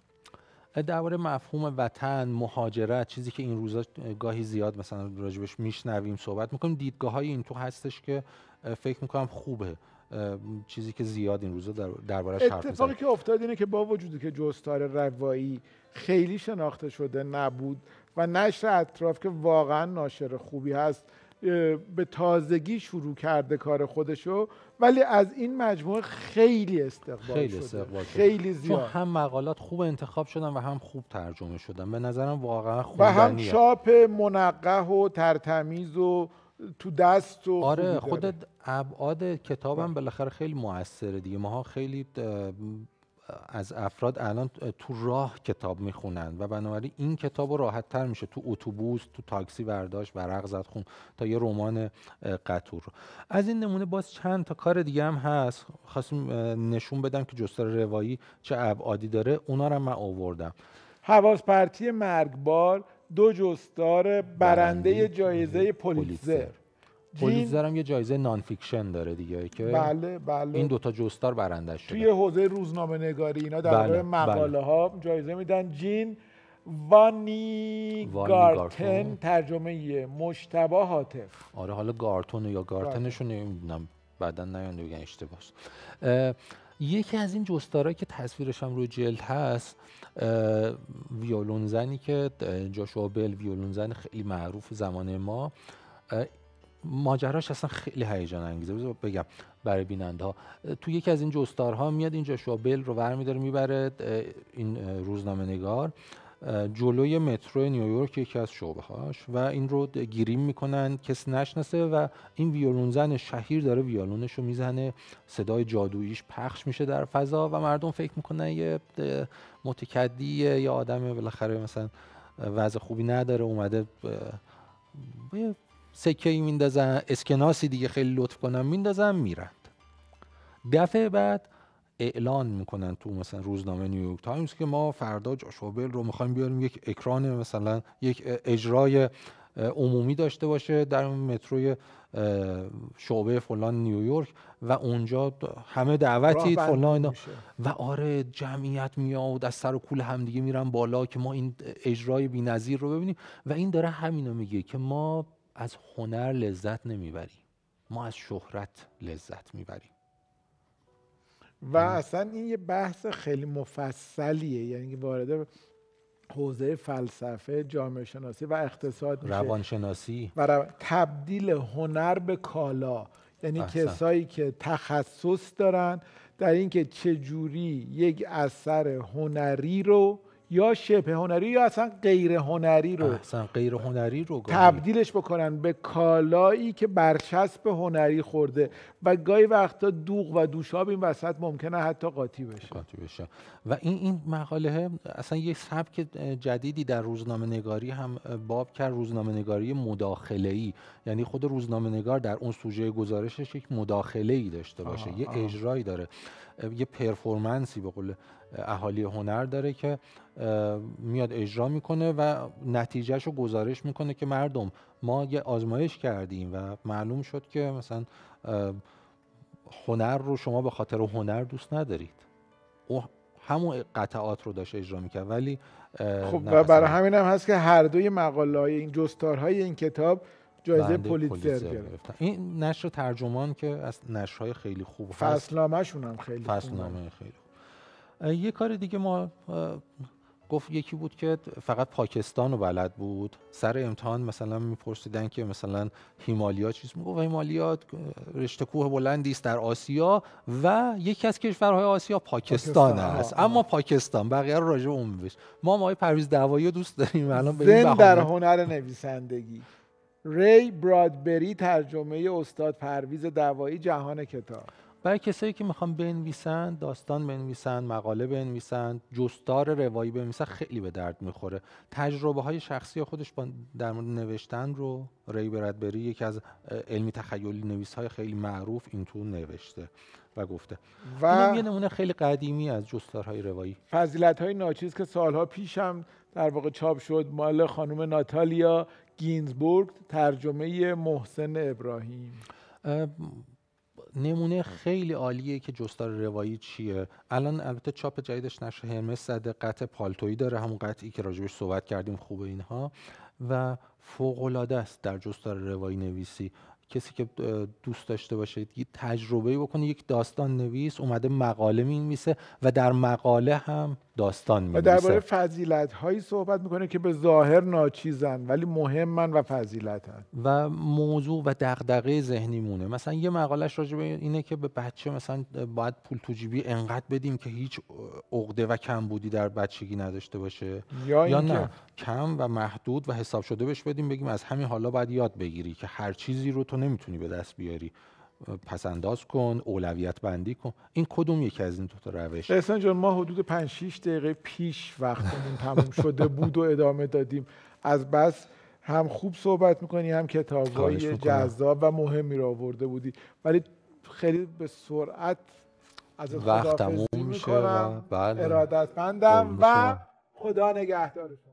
درباره مفهوم وطن مهاجرت چیزی که این روزا گاهی زیاد مثلا راجبش میشنویم صحبت میکنیم دیدگاه های این تو هستش که فکر میکنم خوبه چیزی که زیاد این روزا دربارهش حرف اتفاقی که افتاد اینه که با وجودی که جستار روایی خیلی شناخته شده نبود و نشر اطراف که واقعا ناشر خوبی هست به تازگی شروع کرده کار خودشو ولی از این مجموعه خیلی استقبال خیلی شده خیلی زیاد چون هم مقالات خوب انتخاب شدن و هم خوب ترجمه شدن به نظرم واقعا خوب و هم چاپ منقه و ترتمیز و تو دست و آره خودت ابعاد کتابم بالاخره خیلی موثره دیگه ماها خیلی از افراد الان تو راه کتاب میخونن و بنابراین این کتاب راحت تر میشه تو اتوبوس تو تاکسی برداشت ورق زد خون تا یه رمان قطور از این نمونه باز چند تا کار دیگه هم هست خواستم نشون بدم که جستار روایی چه ابعادی داره اونا رو من آوردم حواس پرتی مرگبار دو جستار برنده جایزه پولیتزر پولیتزر هم یه جایزه نانفیکشن داره دیگه که بله بله این دوتا جستار برنده شده توی حوزه روزنامه نگاری اینا در بله،, بله. مقاله ها جایزه میدن جین وانی, وانی گارتن, مشتبه آره حالا گارتون یا گارتنشون بله. نمیدونم بعدا نیان دیگه اشتباه یکی از این جستارا که تصویرش هم رو جلد هست ویولونزنی که جاشوا بل خیلی معروف زمان ما ماجراش اصلا خیلی هیجان انگیزه بگم برای بیننده ها تو یکی از این جستارها میاد اینجا شابل رو برمیداره میبره این روزنامه نگار جلوی مترو نیویورک یکی از شعبه هاش و این رو گیریم میکنن کسی نشناسه و این ویولونزن شهیر داره ویولونش رو میزنه صدای جادوییش پخش میشه در فضا و مردم فکر میکنن یه متکدیه یا آدم بالاخره مثلا وضع خوبی نداره اومده سکه ای میندازن اسکناسی دیگه خیلی لطف کنن میندازن میرن دفعه بعد اعلان میکنن تو مثلا روزنامه نیویورک تایمز که ما فردا جاشوبل رو میخوایم بیاریم یک اکران مثلا یک اجرای عمومی داشته باشه در متروی شعبه فلان نیویورک و اونجا همه دعوتی فلان و آره جمعیت میاد از سر و کول همدیگه میرن بالا که ما این اجرای بی‌نظیر رو ببینیم و این داره همینو میگه که ما از هنر لذت نمیبریم ما از شهرت لذت میبریم و یعنی اصلا این یه بحث خیلی مفصلیه یعنی وارد حوزه فلسفه جامعه شناسی و اقتصاد روانشناسی و تبدیل هنر به کالا یعنی احسن. کسایی که تخصص دارن در اینکه چه جوری یک اثر هنری رو یا شبه هنری یا اصلا غیر هنری رو اصلا غیر هنری رو تبدیلش بکنن به کالایی که برچسب هنری خورده و گاهی وقتا دوغ و دوشاب این وسط ممکنه حتی قاطی بشه بشه و این این مقاله اصلا یه سبک جدیدی در روزنامه نگاری هم باب کرد روزنامه نگاری مداخله ای یعنی خود روزنامه نگار در اون سوژه گزارشش یک مداخله ای داشته باشه یه اجرایی داره یه پرفورمنسی به قول اهالی هنر داره که میاد اجرا میکنه و نتیجهش رو گزارش میکنه که مردم ما یه آزمایش کردیم و معلوم شد که مثلا هنر رو شما به خاطر هنر دوست ندارید او همون قطعات رو داشت اجرا میکرد ولی خب و برای همین هم هست که هر دوی مقاله های این جستارهای این کتاب جایزه پولیتزر گرفت این نشر ترجمان که از نشرهای خیلی خوب هست فصلنامه هم خیلی خوبه خیلی خوب. یه کار دیگه ما گفت یکی بود که فقط پاکستان و بلد بود سر امتحان مثلا میپرسیدن که مثلا هیمالیا چیز میگفت هیمالیا رشته کوه بلندی است در آسیا و یکی از کشورهای آسیا پاکستان, است اما پاکستان بقیه رو راجع اون بش ما ما پرویز دوایی دوست داریم الان زن در هنر نویسندگی ری برادبری ترجمه استاد پرویز دوایی جهان کتاب برای کسایی که میخوان بنویسن داستان بنویسن مقاله بنویسن جستار روایی بنویسن خیلی به درد میخوره تجربه های شخصی خودش در مورد نوشتن رو ری برادبری یکی از علمی تخیلی نویس های خیلی معروف این تو نوشته و گفته و یه نمونه خیلی قدیمی از جستارهای روایی فضیلت های ناچیز که سالها پیش هم در واقع چاپ شد مال خانم ناتالیا گینزبورگ ترجمه محسن ابراهیم نمونه خیلی عالیه که جستار روایی چیه الان البته چاپ جدیدش نشه هرمس زده قطع پالتویی داره همون قطعی که راجبش صحبت کردیم خوبه اینها و فوقالعاده است در جستار روایی نویسی کسی که دوست داشته باشه یه تجربه بکنه یک داستان نویس اومده مقاله می نویسه و در مقاله هم داستان و درباره فضیلت هایی صحبت میکنه که به ظاهر ناچیزن ولی مهمن و هست و موضوع و دغدغه ذهنی مونه مثلا یه مقالش راجع اینه که به بچه مثلا باید پول تو جیبی انقدر بدیم که هیچ عقده و کمبودی در بچگی نداشته باشه یا, یا نه کم و محدود و حساب شده بهش بدیم بگیم از همین حالا باید یاد بگیری که هر چیزی رو تو نمیتونی به دست بیاری پسنداز کن اولویت بندی کن این کدوم یکی از این دو تا روش احسان جان ما حدود 5 6 دقیقه پیش وقتمون تموم شده بود و ادامه دادیم از بس هم خوب صحبت میکنی هم کتابهای جذاب و مهمی را آورده بودی ولی خیلی به سرعت از وقت تموم میشه و بله ارادتمندم و خدا نگهدارتون